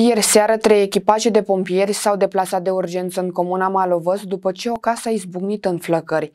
Ieri seară, trei echipaje de pompieri s-au deplasat de urgență în comuna Malovăs după ce o casă a izbucnit în flăcări.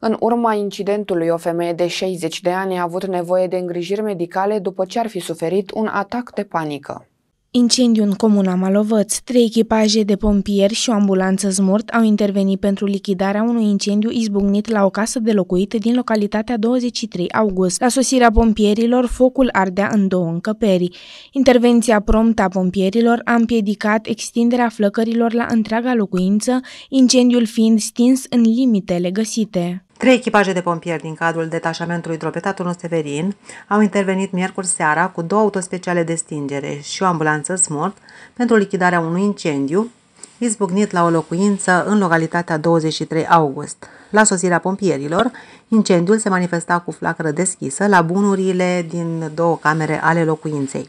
În urma incidentului, o femeie de 60 de ani a avut nevoie de îngrijiri medicale după ce ar fi suferit un atac de panică. Incendiu în comuna Malovăț. Trei echipaje de pompieri și o ambulanță smurt au intervenit pentru lichidarea unui incendiu izbucnit la o casă de locuit din localitatea 23 august. La sosirea pompierilor, focul ardea în două încăperi. Intervenția promptă a pompierilor a împiedicat extinderea flăcărilor la întreaga locuință, incendiul fiind stins în limitele găsite. Trei echipaje de pompieri din cadrul detașamentului Drobeta Turnul Severin au intervenit miercuri seara cu două autospeciale de stingere și o ambulanță smort pentru lichidarea unui incendiu izbucnit la o locuință în localitatea 23 august. La sosirea pompierilor, incendiul se manifesta cu flacără deschisă la bunurile din două camere ale locuinței.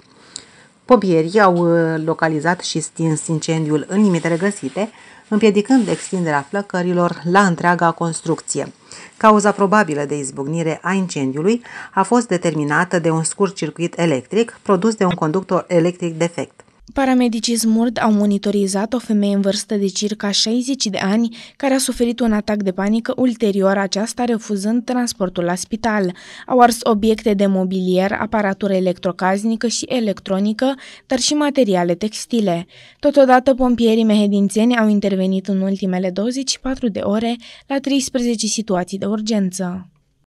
Pompierii au uh, localizat și stins incendiul în limitele găsite, împiedicând extinderea flăcărilor la întreaga construcție. Cauza probabilă de izbucnire a incendiului a fost determinată de un scurt circuit electric produs de un conductor electric defect. Paramedicii Smurd au monitorizat o femeie în vârstă de circa 60 de ani care a suferit un atac de panică ulterior aceasta refuzând transportul la spital. Au ars obiecte de mobilier, aparatură electrocaznică și electronică, dar și materiale textile. Totodată, pompierii mehedințeni au intervenit în ultimele 24 de ore la 13 situații de urgență.